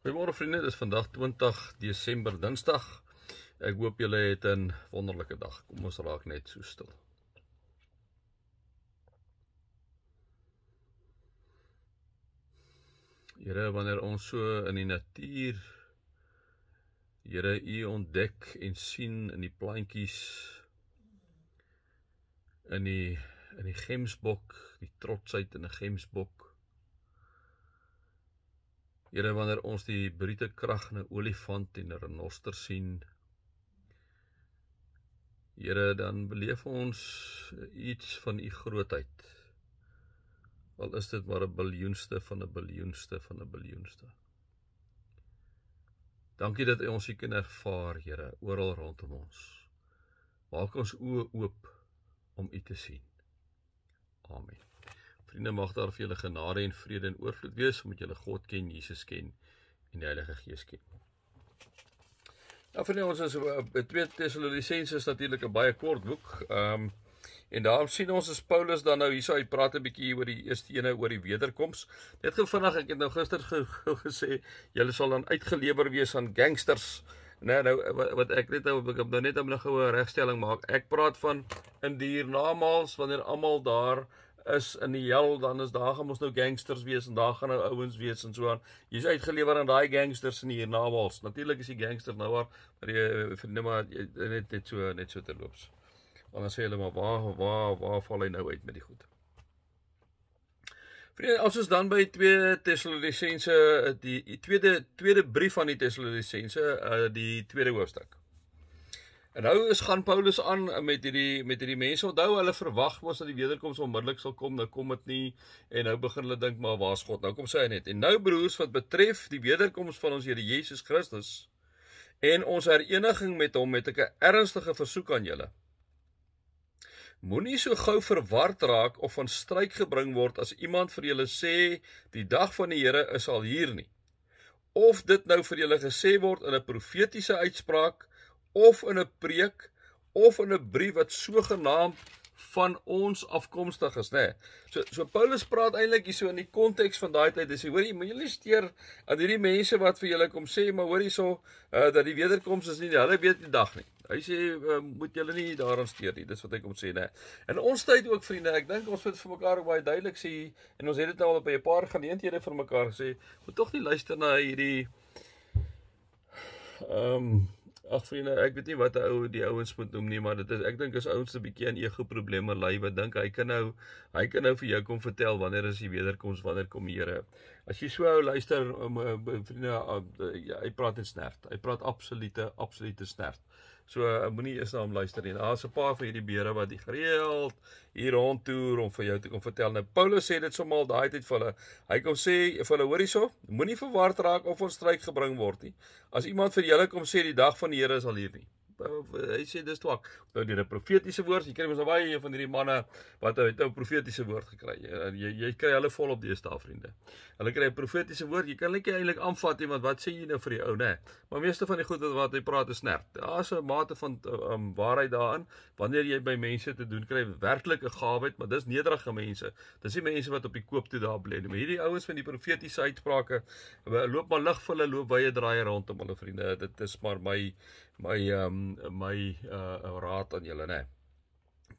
Goeiemôre vriende, dis vandag 20 Desember, Dinsdag. Ek hoop julle het 'n wonderlike dag. Kom ons raak net so stil. Here, wanneer ons so in die natuur Here U ontdek en sien in die plantjies in die in die gemsbok, die trotsheid in 'n gemsbok Here wanneer ons die Hebreëte krag in 'n olifant en 'n renoster sien, Here, dan beleef ons iets van u grootheid. Al is dit maar 'n biljoenste van 'n biljoenste van 'n biljoenste. Dankie dat ons u kan ervaar, Here, oral rondom ons. Maak ons oë oop om u te sien. Amen. Vriende, mag daar vir julle genade en vrede in oorvloed wees omdat julle God ken, Jesus ken en die Heilige Gees ken. Nou vriende, ons is by eh, 2 eh, Tessalonisense is natuurlik 'n baie kort boek. Ehm um, en daarom sien ons as Paulus dan nou hierso hy praat 'n bietjie oor die eerste ene oor die wederkoms. Net gou vinnig, ek het nou gister ge ge gesê julle sal dan uitgelewer wees aan gangsters. Nee, nou eh, wat ek net nou ek het nou net om 'n goue regstelling maak. Ek praat van in die hiernamaals wanneer almal daar is in die hel, dan is daar gaan ons nou gangsters wees en daar gaan nou ouens wees en so aan. Jy's uitgelewer aan daai gangsters in hier nawals. Natuurlik is die gangster nou waar maar jy eh, vernem nou maar eh, net net so net so te loops. Want dan sê hulle maar waar waar waar val hy nou uit met die goed. Vriende, ons is dan by 2 Tessalonisense eh, die tweede tweede brief aan die Tessalonisense, die tweede hoofstuk. En nou is gaan Paulus aan met hierdie met hierdie mense. Onthou hulle verwag mos dat die wederkoms onmiddellik sal kom, nou kom dit nie. En nou begin hulle dink maar waar's God? Nou kom sy net. En nou broers, wat betref die wederkoms van ons Here Jesus Christus en ons hereniging met hom, het ek 'n ernstige versoek aan julle. Moenie so gou verward raak of van stryk gebring word as iemand vir julle sê die dag van die Here is al hier nie. Of dit nou vir julle gesê word in 'n profetiese uitspraak of in 'n preek of in 'n brief wat sogenaamd van ons afkomstig is, né? Nee. So so Paulus praat eintlik hierso in die konteks van daai tyd. Hy sê, hoor jy, moenie julle steur aan hierdie mense wat vir julle kom sê, maar hoor hierso, uh, eh, dat die wederkoms is nie, hulle weet die dag nie. Hy sê, uh, moet julle nie daaraan steur nie. Dis wat hy kom sê, né? Nee. En ons tyd ook vriende, ek dink ons moet vir mekaar baie duidelik sê en ons het dit nou al op 'n paar geleenthede vir mekaar gesê, moet tog nie luister na hierdie ehm um, Ag vriende, ek weet nie wat 'n ou die ouens moet noem nie, maar dit is ek dink is ouens 'n bietjie aan ego probleme ly. Wat dink hy kan nou hy kan nou vir jou kom vertel wanneer is die wederkoms, wanneer kom die Here? As jy so ou luister om um, um, vriende, uh, uh, hy praat in snert. Hy praat absolute absolute snert. So eh, moenie eers na hom luister nie. Daar's 'n paar van hierdie beere wat die gereeld hier rondtoer om vir jou te kom vertel. Nou Paulus sê dit sommer daai tyd vir hulle. Hy kom sê vir hulle hoor hierso, moenie verward raak of ons stryk gebring word nie. As iemand vir julle kom sê die dag van die Here is al hier nie. Eh, hy sê dis twak. Nou dit is 'n profetiese woord. Jy kry mos nou baie een van hierdie manne wat eh, het nou 'n profetiese woord gekry. Eh, jy jy kry hulle volop die staaf vriende. Hulle kry 'n profetiese woord. Jy kan net eintlik aanvat iemand wat sê jy nou vir die ou nê. Maar meeste van die goed wat, wat hy praat is snerp. Daar's 'n mate van um, waarheid daarin. Wanneer jy by mense te doen kry werklik 'n gawe, maar dis nederige mense. Dis nie mense wat op die koop toe daar bly nie. Maar hierdie ouens van die profetiese uitsprake loop maar lig vir hulle loop baie draaier rondom hulle vriende. Dit is maar my my ehm um, my uh raad aan julle nê.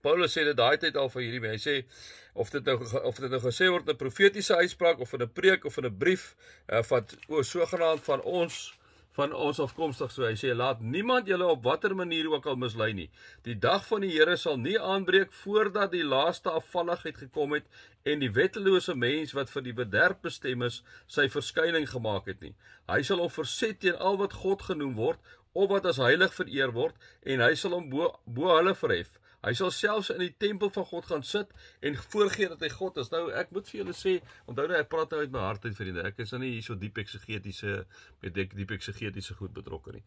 Paulus sê dit daai tyd al vir hierdie mense. Hy sê of dit nou of dit nou gesê word 'n profetiese uitspraak of 'n preek of 'n brief uh, wat o so genoem van ons van ons afkomstig so hy sê laat niemand julle op watter manier ook al mislei nie die dag van die Here sal nie aanbreek voordat die laaste afvalligheid gekom het en die wettelose mens wat vir die bederf bestem is sy verskyning gemaak het nie hy sal hom verset teen al wat God genoem word of wat as heilig vereer word en hy sal hom bo, bo hulle verhef Hy sal selfs in die tempel van God gaan sit en voorgee dat hy God is. Nou ek moet vir julle sê, onthou nou ek praat nou uit my hart uit vriende. Ek is nou nie hier so diep eksegetiese met diep eksegetiese goed betrokke nie.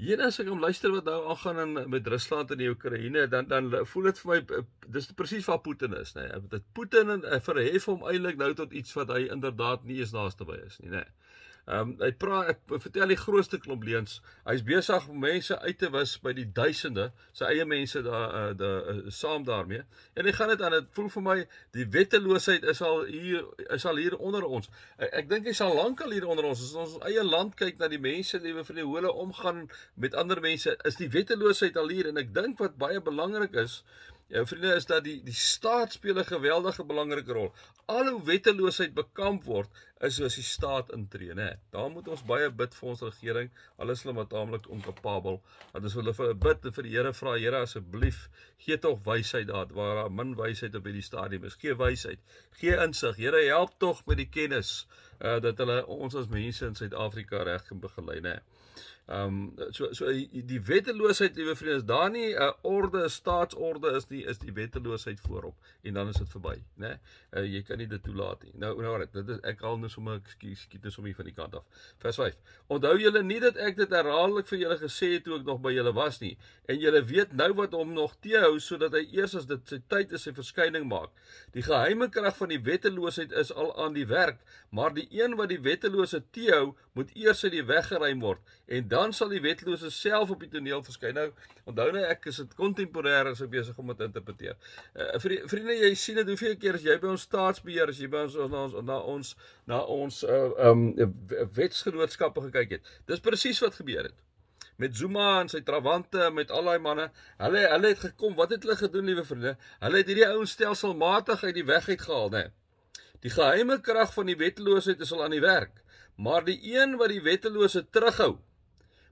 Hierna as ek hom luister wat nou aangaan in met Rusland en die Oekraïne, dan dan voel dit vir my eh, dis presies wat Putin is, nê. Nee. Dat Putin eh, verhef hom eintlik nou tot iets wat hy inderdaad nie eens naaste by is nie, nê. Nee. Ehm um, hy praat ek vertel die grootste klomp leuns. Hy's besig om mense uit te wis by die duisende, sy eie mense daar uh, eh, da, uh, eh, saam daarmee. En hy gaan dit aan dit voel vir my die wetteloosheid is al hier is al hier onder ons. Ek, ek dink hy sal lankal hier onder ons as ons eie land kyk na die mense wat lewe vir die hole omgaan met ander mense is die wetteloosheid al hier en ek dink wat baie belangrik is Jou vriende is dat die die staat speel 'n geweldige belangrike rol. Al hoe wetteloosheid bekamp word, is soos die staat intree, né? Daar moet ons baie bid vir ons regering. Hulle is slimmat taamlik onkapabel. Dat ons hulle vir 'n bid vir die Here vra, Here asseblief, gee tog wysheid daar waar daar min wysheid op hierdie stadium is. Gee wysheid, gee insig. Here help tog met die kennis uh dat hulle ons as mense in Suid-Afrika reg kan begelei, né? Ehm um, so so die wetteloosheid liewe vriende is daar nie 'n uh, eh, orde 'n staatsorde is nie is die wetteloosheid voorop en dan is dit verby nê nee? uh, jy kan nie dit toelaat nie nou nou dit is ek al net sommer skiet skiet net sommer van die kant af vers 5 onthou julle nie dat ek dit herhaaldelik vir julle gesê het toe ek nog by julle was nie en julle weet nou wat hom nog teehou sodat hy eers as dit sy tyd is sy verskyning maak die geheime krag van die wetteloosheid is al aan die werk maar die een wat die wettelose teehou moet eers uit die weg geruim word en dan dan sal die wetlose self op die toneel verskyn. Nou, onthou nou ek is dit kontemporêr as ek besig om dit te interpreteer. Uh, vriende, jy sien dit hoeveel keer as jy by ons staatsbeheer as jy by ons na ons na ons na ons uh, um wetsgenootskappe gekyk het. Dis presies wat gebeur het met Zuma en sy trawante met al daai manne. Hulle hulle het gekom. Wat het hulle gedoen, liewe vriende? Hulle het hierdie ouens stelselmatig uit die weg uitgehaal, né? Die geheime krag van die wetteloosheid is al aan die werk. Maar die een wat die wetteloose terughou,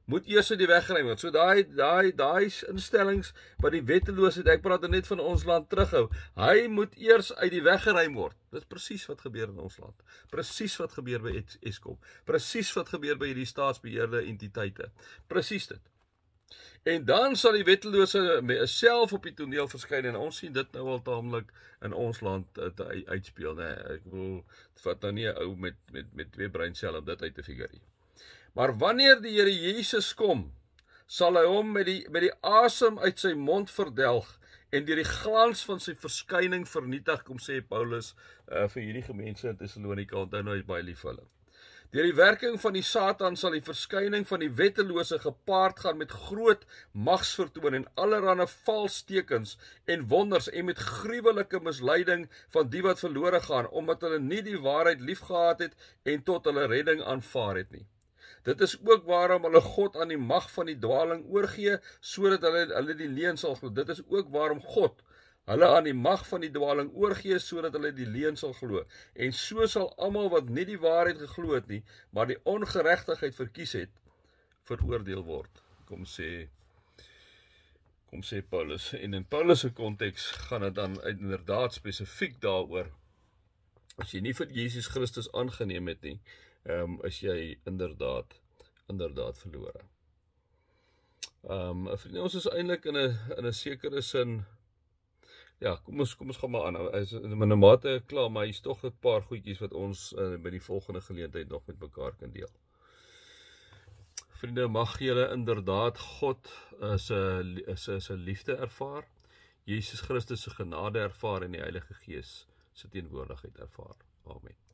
moet eers uit die weg geneem word. So daai daai daai instellings wat die wetteloosheid, ek praat nou net van ons land terughou. Hy moet eers uit die weg geruim word. Dit is presies wat gebeur in ons land. Presies wat gebeur by Eskom. Presies wat gebeur by hierdie staatsbeheerde entiteite. Presies dit. En dan sal die wettelose self op die toneel verskyn en ons sien dit nou al taamlik in ons land eh, te uitspeel nê. Ek bedoel, dit vat nou nie 'n ou met met met twee breinselle om dit uit te figure nie. Maar wanneer die Here Jesus kom, sal hy hom met die met die asem uit sy mond verdelg en deur die glans van sy verskyning vernietig kom sê Paulus uh, vir hierdie gemeente in Tessalonika onthou nou hy baie lief vir hulle. Deur die werking van die Satan sal die verskyning van die wettelose gepaard gaan met groot magsvertoon en allerlei valse tekens en wonders en met gruwelike misleiding van die wat verlore gaan omdat hulle nie die waarheid liefgehad het en tot hulle redding aanvaar het nie. Dit is ook waarom hulle God aan die mag van die dwaaling oorgee sodat hulle hulle die leuen sal glo. Dit is ook waarom God hulle aan die mag van die dwaaling oorgee sodat hulle die leuen sal glo. En so sal almal wat nie die waarheid geglo het nie, maar die ongeregtigheid verkies het, veroordeel word. Kom sê kom sê Paulus en in Paulus se konteks gaan dit dan inderdaad spesifiek daaroor as jy nie vir Jesus Christus aangeneem het nie ehm um, is jy inderdaad inderdaad verlore. Ehm um, vriende, ons is eintlik in 'n in 'n sekere sin ja, kom ons kom ons gaan maar aan. Is in 'n mate klaar, maar hier's tog 'n paar goedjies wat ons uh, by die volgende geleentheid nog met mekaar kan deel. Vriende, mag julle inderdaad God as 'n as 'n se liefde ervaar. Jesus Christus se genade ervaar en die Heilige Gees se teenwoordigheid ervaar. Amen.